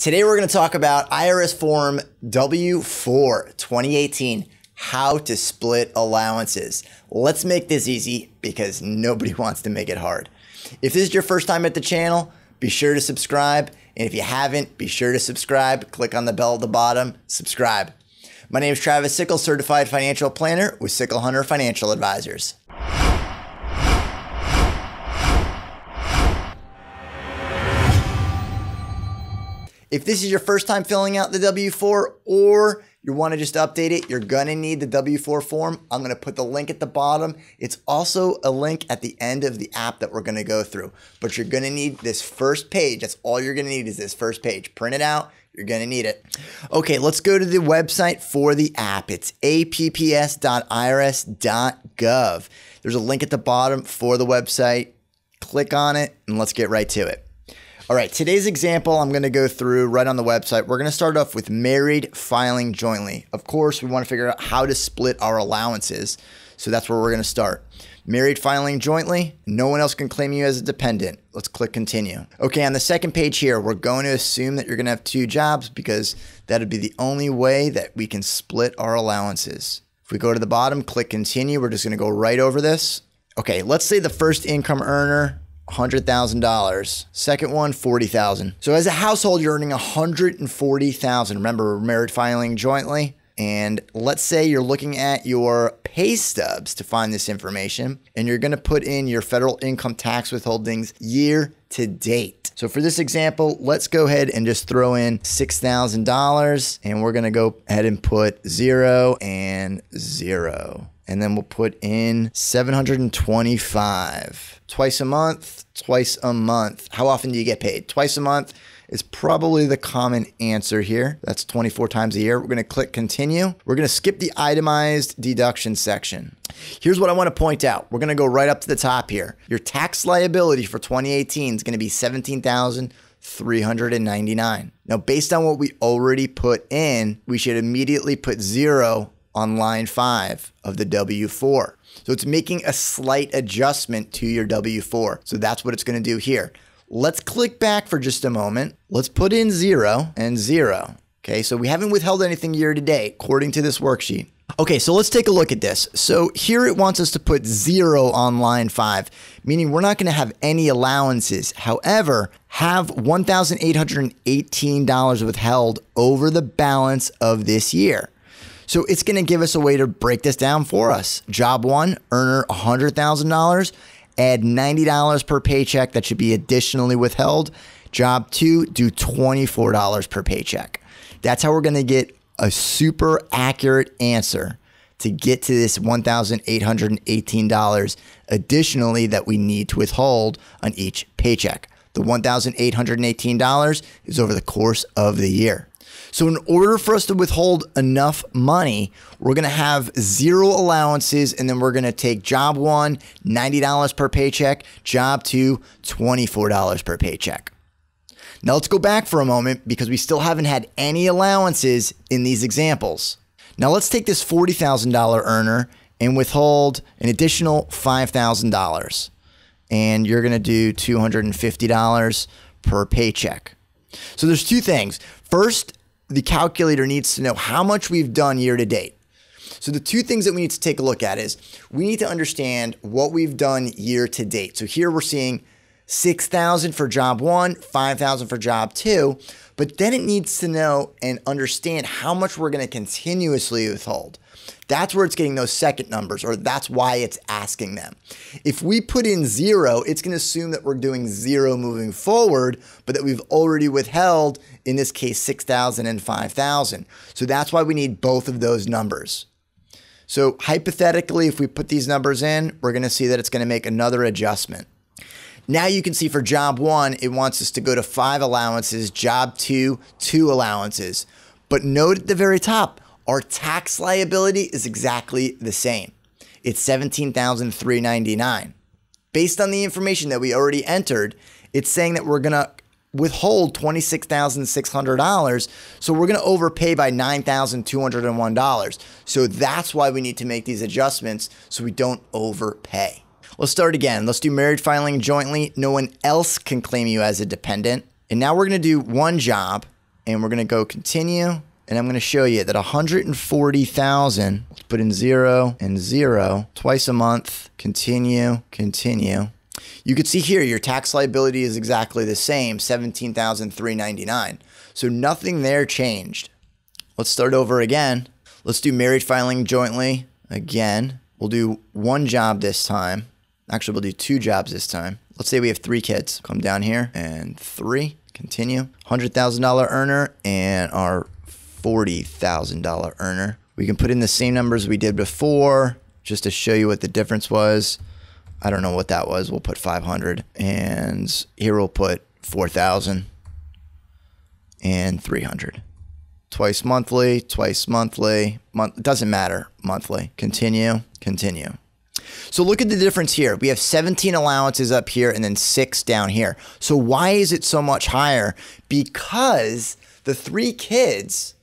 Today we're going to talk about IRS Form W4 2018, how to split allowances. Let's make this easy because nobody wants to make it hard. If this is your first time at the channel, be sure to subscribe. And if you haven't, be sure to subscribe. Click on the bell at the bottom, subscribe. My name is Travis Sickle, certified financial planner with Sickle Hunter Financial Advisors. If this is your first time filling out the W-4 or you want to just update it, you're going to need the W-4 form. I'm going to put the link at the bottom. It's also a link at the end of the app that we're going to go through, but you're going to need this first page. That's all you're going to need is this first page. Print it out. You're going to need it. Okay, let's go to the website for the app. It's apps.irs.gov. There's a link at the bottom for the website. Click on it and let's get right to it. All right, today's example I'm going to go through right on the website. We're going to start off with married filing jointly. Of course, we want to figure out how to split our allowances. So that's where we're going to start. Married filing jointly, no one else can claim you as a dependent. Let's click continue. Okay, on the second page here, we're going to assume that you're going to have two jobs because that would be the only way that we can split our allowances. If we go to the bottom, click continue, we're just going to go right over this. Okay, let's say the first income earner $100,000. Second one, 40,000. So as a household, you're earning 140,000. Remember, we're married filing jointly. And let's say you're looking at your pay stubs to find this information, and you're gonna put in your federal income tax withholdings year to date. So for this example, let's go ahead and just throw in $6,000 and we're gonna go ahead and put zero and zero. And then we'll put in 725 twice a month, twice a month. How often do you get paid? Twice a month, is probably the common answer here. That's 24 times a year. We're going to click continue. We're going to skip the itemized deduction section. Here's what I want to point out. We're going to go right up to the top here. Your tax liability for 2018 is going to be 17,000 399. Now, based on what we already put in, we should immediately put zero on line five of the W4. So it's making a slight adjustment to your W4. So that's what it's going to do here. Let's click back for just a moment. Let's put in zero and zero. Okay, so we haven't withheld anything year to date according to this worksheet. Okay, so let's take a look at this. So here it wants us to put zero on line five, meaning we're not gonna have any allowances. However, have $1,818 withheld over the balance of this year. So it's gonna give us a way to break this down for us. Job one, earner $100,000, add $90 per paycheck that should be additionally withheld. Job two, do $24 per paycheck. That's how we're going to get a super accurate answer to get to this $1,818 additionally that we need to withhold on each paycheck. The $1,818 is over the course of the year. So, in order for us to withhold enough money, we're going to have zero allowances and then we're going to take job one, $90 per paycheck, job two, $24 per paycheck. Now, let's go back for a moment because we still haven't had any allowances in these examples. Now, let's take this $40,000 earner and withhold an additional $5,000. And you're going to do $250 per paycheck. So, there's two things. First, the calculator needs to know how much we've done year to date. So the two things that we need to take a look at is we need to understand what we've done year to date. So here we're seeing 6,000 for job one, 5,000 for job two. But then it needs to know and understand how much we're going to continuously withhold. That's where it's getting those second numbers, or that's why it's asking them. If we put in zero, it's going to assume that we're doing zero moving forward, but that we've already withheld, in this case, 6,000 and 5,000. So that's why we need both of those numbers. So hypothetically, if we put these numbers in, we're going to see that it's going to make another adjustment. Now you can see for job one, it wants us to go to five allowances, job two, two allowances. But note at the very top, our tax liability is exactly the same. It's 17,399. Based on the information that we already entered, it's saying that we're going to withhold $26,600. So we're going to overpay by $9,201. So that's why we need to make these adjustments so we don't overpay. Let's start again. Let's do married filing jointly. No one else can claim you as a dependent. And now we're going to do one job and we're going to go continue. And I'm going to show you that 140,000, let's put in zero and zero twice a month, continue, continue. You can see here your tax liability is exactly the same, 17,399. So nothing there changed. Let's start over again. Let's do married filing jointly again. We'll do one job this time. Actually, we'll do two jobs this time. Let's say we have three kids. Come down here and three, continue. $100,000 earner and our $40,000 earner. We can put in the same numbers we did before just to show you what the difference was. I don't know what that was. We'll put 500 and here we'll put 4,000 and 300. Twice monthly, twice monthly, month doesn't matter, monthly. Continue, continue. So look at the difference here. We have 17 allowances up here and then six down here. So why is it so much higher? Because the three kids,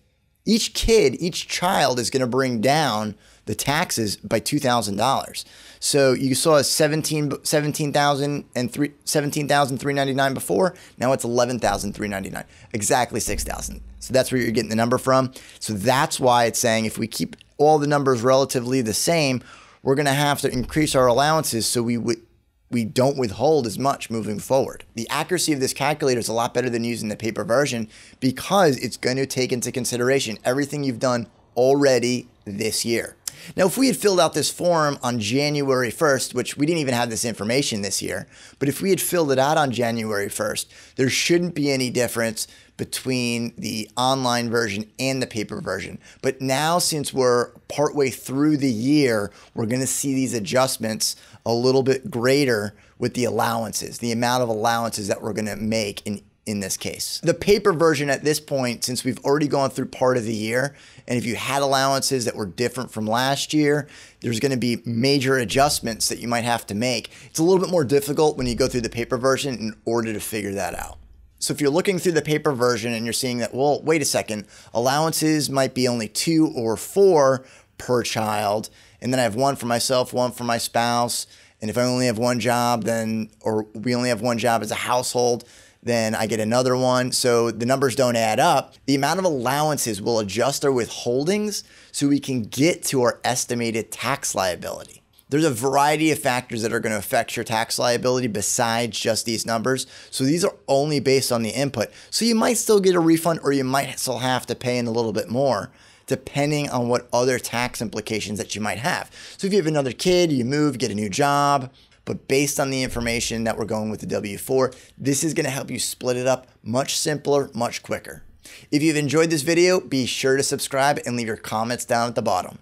each kid, each child is going to bring down the taxes by $2,000. So you saw 17, 17,000 and 3, 17,399 before. Now it's 11,399, exactly 6,000. So that's where you're getting the number from. So that's why it's saying if we keep all the numbers relatively the same, we're going to have to increase our allowances so we would we don't withhold as much moving forward. The accuracy of this calculator is a lot better than using the paper version because it's going to take into consideration everything you've done already this year. Now, if we had filled out this form on January 1st, which we didn't even have this information this year, but if we had filled it out on January 1st, there shouldn't be any difference between the online version and the paper version. But now, since we're partway through the year, we're going to see these adjustments a little bit greater with the allowances, the amount of allowances that we're going to make in in this case. The paper version at this point, since we've already gone through part of the year, and if you had allowances that were different from last year, there's going to be major adjustments that you might have to make. It's a little bit more difficult when you go through the paper version in order to figure that out. So if you're looking through the paper version and you're seeing that, well, wait a second, allowances might be only two or four per child, and then I have one for myself, one for my spouse, and if I only have one job, then, or we only have one job as a household, then I get another one. So the numbers don't add up. The amount of allowances will adjust our withholdings so we can get to our estimated tax liability. There's a variety of factors that are going to affect your tax liability besides just these numbers. So these are only based on the input. So you might still get a refund or you might still have to pay in a little bit more depending on what other tax implications that you might have. So if you have another kid, you move, get a new job, but based on the information that we're going with the W4, this is gonna help you split it up much simpler, much quicker. If you've enjoyed this video, be sure to subscribe and leave your comments down at the bottom.